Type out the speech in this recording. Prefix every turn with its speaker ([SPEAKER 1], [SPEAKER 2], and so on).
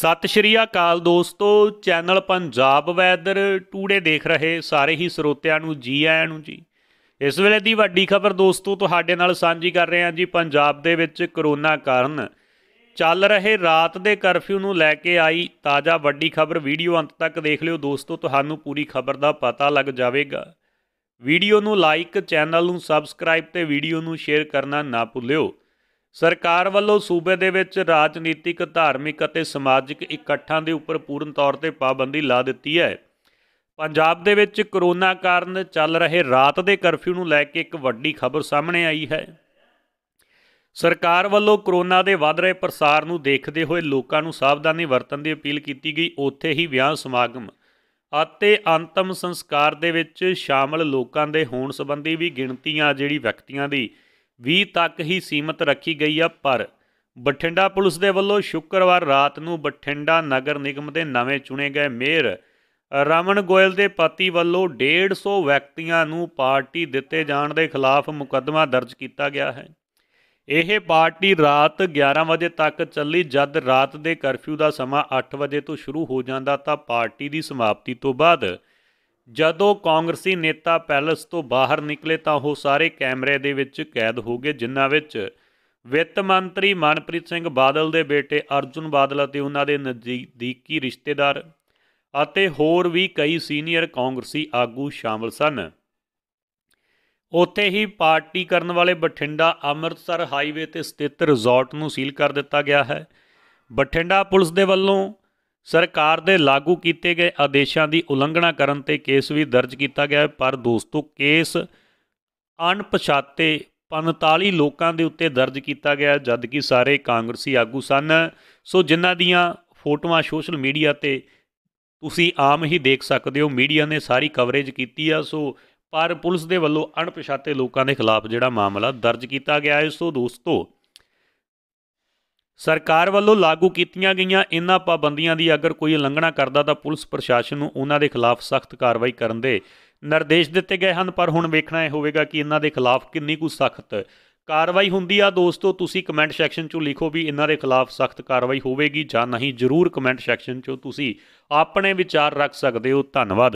[SPEAKER 1] ਸਤਿ ਸ਼੍ਰੀ ਅਕਾਲ ਦੋਸਤੋ channel Punjab weather today ਦੇਖ ਰਹੇ ਸਾਰੇ ਹੀ ਸਰੋਤਿਆਂ ਨੂੰ ਜੀ ਆਇਆਂ ਨੂੰ ਜੀ ਇਸ ਵੇਲੇ ਦੀ ਵੱਡੀ ਖਬਰ ਦੋਸਤੋ ਤੁਹਾਡੇ ਨਾਲ ਸਾਂਝੀ ਕਰ ਰਹੇ ਹਾਂ ਜੀ ਪੰਜਾਬ ਦੇ ਵਿੱਚ ਕਰੋਨਾ ਕਾਰਨ ਚੱਲ ਰਹੇ ਰਾਤ ਦੇ ਕਰਫਿਊ ਨੂੰ ਲੈ ਕੇ ਆਈ ਤਾਜ਼ਾ ਵੱਡੀ ਖਬਰ ਵੀਡੀਓ ਅੰਤ ਤੱਕ ਦੇਖ ਲਿਓ ਦੋਸਤੋ ਤੁਹਾਨੂੰ ਪੂਰੀ ਖਬਰ ਦਾ ਪਤਾ ਲੱਗ ਜਾਵੇਗਾ ਵੀਡੀਓ ਨੂੰ ਲਾਈਕ ਚੈਨਲ ਨੂੰ ਸਬਸਕ੍ਰਾਈਬ ਤੇ ਵੀਡੀਓ ਨੂੰ ਸ਼ੇਅਰ ਕਰਨਾ ਨਾ ਭੁੱਲਿਓ ਸਰਕਾਰ ਵੱਲੋਂ ਸੂਬੇ ਦੇ ਵਿੱਚ ਰਾਜਨੀਤਿਕ ਧਾਰਮਿਕ ਅਤੇ ਸਮਾਜਿਕ ਇਕੱਠਾਂ ਦੇ ਉੱਪਰ ਪੂਰਨ ਤੌਰ ਤੇ ਪਾਬੰਦੀ ਲਾ ਦਿੱਤੀ ਹੈ ਪੰਜਾਬ ਦੇ ਵਿੱਚ ਕਰੋਨਾ ਕਾਰਨ ਚੱਲ ਰਹੇ ਰਾਤ ਦੇ ਕਰਫਿਊ ਨੂੰ ਲੈ ਕੇ ਇੱਕ ਵੱਡੀ ਖਬਰ ਸਾਹਮਣੇ ਆਈ ਹੈ ਸਰਕਾਰ ਵੱਲੋਂ ਕਰੋਨਾ ਦੇ ਵੱਧ ਰਹੇ ਪ੍ਰਸਾਰ ਨੂੰ ਦੇਖਦੇ ਹੋਏ ਲੋਕਾਂ ਨੂੰ ਸਾਵਧਾਨੀ ਵਰਤਣ ਦੀ ਅਪੀਲ ਕੀਤੀ ਗਈ ਉੱਥੇ ਹੀ ਵਿਆਹ ਸਮਾਗਮ ਅਤੇ ਅੰਤਮ ਸੰਸਕਾਰ ਦੇ ਵਿੱਚ ਸ਼ਾਮਲ ਲੋਕਾਂ ਦੇ ਹੋਣ ਸੰਬੰਧੀ ਵੀ ਗਿਣਤੀਆਂ ਜਿਹੜੀ ਵਿਅਕਤੀਆਂ ਦੀ 20 ਤੱਕ ਹੀ ਸੀਮਤ ਰੱਖੀ ਗਈ ਆ ਪਰ ਬਠਿੰਡਾ ਪੁਲਿਸ ਦੇ ਵੱਲੋਂ ਸ਼ੁੱਕਰਵਾਰ ਰਾਤ ਨੂੰ ਬਠਿੰਡਾ ਨਗਰ ਨਿਗਮ ਦੇ ਨਵੇਂ ਚੁਣੇ ਗਏ ਮੇਅਰ ਰਮਨ ਗੋਇਲ ਦੇ ਪਤੀ ਵੱਲੋਂ 150 ਵਿਅਕਤੀਆਂ ਨੂੰ ਪਾਰਟੀ ਦਿੱਤੇ ਜਾਣ ਦੇ ਖਿਲਾਫ ਮੁਕੱਦਮਾ ਦਰਜ ਕੀਤਾ ਗਿਆ ਹੈ ਇਹ ਪਾਰਟੀ ਰਾਤ 11 ਵਜੇ ਤੱਕ ਚੱਲੀ ਜਦ ਰਾਤ ਦੇ ਕਰਫਿਊ ਦਾ ਸਮਾਂ 8 ਵਜੇ ਤੋਂ ਸ਼ੁਰੂ ਹੋ ਜਾਂਦਾ ਤਾਂ ਪਾਰਟੀ ਦੀ ਸਮਾਪਤੀ ਤੋਂ ਬਾਅਦ ਜਦੋਂ ਕਾਂਗਰਸੀ ਨੇਤਾ ਪੈਲਸ ਤੋਂ ਬਾਹਰ ਨਿਕਲੇ ਤਾਂ ਉਹ ਸਾਰੇ ਕੈਮਰੇ ਦੇ ਵਿੱਚ ਕੈਦ ਹੋ ਗਏ ਜਿਨ੍ਹਾਂ ਵਿੱਚ ਵਿੱਤ ਮੰਤਰੀ ਮਨਪ੍ਰੀਤ ਸਿੰਘ ਬਾਦਲ ਦੇ ਬੇਟੇ ਅਰਜੁਨ ਬਾਦਲ ਅਤੇ ਉਹਨਾਂ ਦੇ ਨਜ਼ਦੀਕੀ ਰਿਸ਼ਤੇਦਾਰ ਅਤੇ ਹੋਰ ਵੀ ਕਈ ਸੀਨੀਅਰ ਕਾਂਗਰਸੀ ਆਗੂ ਸ਼ਾਮਲ ਸਨ ਉੱਥੇ ਹੀ ਪਾਰਟੀ ਕਰਨ ਵਾਲੇ ਬਠਿੰਡਾ ਅੰਮ੍ਰਿਤਸਰ ਹਾਈਵੇ ਤੇ ਸਥਿਤ ਰਿਜ਼ੋਰਟ ਨੂੰ ਸੀਲ ਕਰ ਦਿੱਤਾ ਗਿਆ ਹੈ ਬਠਿੰਡਾ ਪੁਲਿਸ ਦੇ ਵੱਲੋਂ ਸਰਕਾਰ ਦੇ ਲਾਗੂ ਕੀਤੇ ਗਏ ਆਦੇਸ਼ਾਂ ਦੀ ਉਲੰਘਣਾ ਕਰਨ ਤੇ ਕੇਸ ਵੀ ਦਰਜ ਕੀਤਾ ਗਿਆ ਪਰ ਦੋਸਤੋ ਕੇਸ ਅਣਪਛਾਤੇ 45 ਲੋਕਾਂ ਦੇ ਉੱਤੇ ਦਰਜ ਕੀਤਾ ਗਿਆ ਜਦ ਕਿ ਸਾਰੇ ਕਾਂਗਰਸੀ ਆਗੂ ਸਨ ਸੋ ਜਿਨ੍ਹਾਂ ਦੀਆਂ ਫੋਟੋਆਂ ਸੋਸ਼ਲ ਮੀਡੀਆ ਤੇ ਤੁਸੀਂ ਆਮ ਹੀ ਦੇਖ ਸਕਦੇ ਹੋ ਮੀਡੀਆ ਨੇ ਸਾਰੀ ਕਵਰੇਜ ਕੀਤੀ ਆ ਸੋ ਪਰ ਪੁਲਿਸ ਦੇ ਵੱਲੋਂ ਅਣਪਛਾਤੇ ਲੋਕਾਂ ਦੇ ਖਿਲਾਫ ਜਿਹੜਾ ਮਾਮਲਾ ਦਰਜ ਕੀਤਾ ਗਿਆ ਹੈ ਸੋ ਦੋਸਤੋ ਸਰਕਾਰ ਵੱਲੋਂ ਲਾਗੂ ਕੀਤੀਆਂ ਗਈਆਂ ਇਨ੍ਹਾਂ ਪਾਬੰਦੀਆਂ ਦੀ ਅਗਰ ਕੋਈ ਉਲੰਘਣਾ ਕਰਦਾ ਤਾਂ ਪੁਲਿਸ ਪ੍ਰਸ਼ਾਸਨ ਨੂੰ ਉਹਨਾਂ ਦੇ ਖਿਲਾਫ ਸਖਤ ਕਾਰਵਾਈ ਕਰਨ ਦੇ ਨਿਰਦੇਸ਼ ਦਿੱਤੇ ਗਏ ਹਨ ਪਰ ਹੁਣ ਵੇਖਣਾ ਇਹ ਹੋਵੇਗਾ ਕਿ ਇਹਨਾਂ ਦੇ ਖਿਲਾਫ ਕਿੰਨੀ ਕੁ ਸਖਤ ਕਾਰਵਾਈ ਹੁੰਦੀ ਆ ਦੋਸਤੋ ਤੁਸੀਂ ਕਮੈਂਟ ਸੈਕਸ਼ਨ 'ਚੋਂ ਲਿਖੋ ਵੀ ਇਹਨਾਂ ਦੇ ਖਿਲਾਫ ਸਖਤ ਕਾਰਵਾਈ ਹੋਵੇਗੀ ਜਾਂ ਨਹੀਂ ਜਰੂਰ ਕਮੈਂਟ ਸੈਕਸ਼ਨ 'ਚੋਂ ਤੁਸੀਂ ਆਪਣੇ ਵਿਚਾਰ ਰੱਖ ਸਕਦੇ ਹੋ ਧੰਨਵਾਦ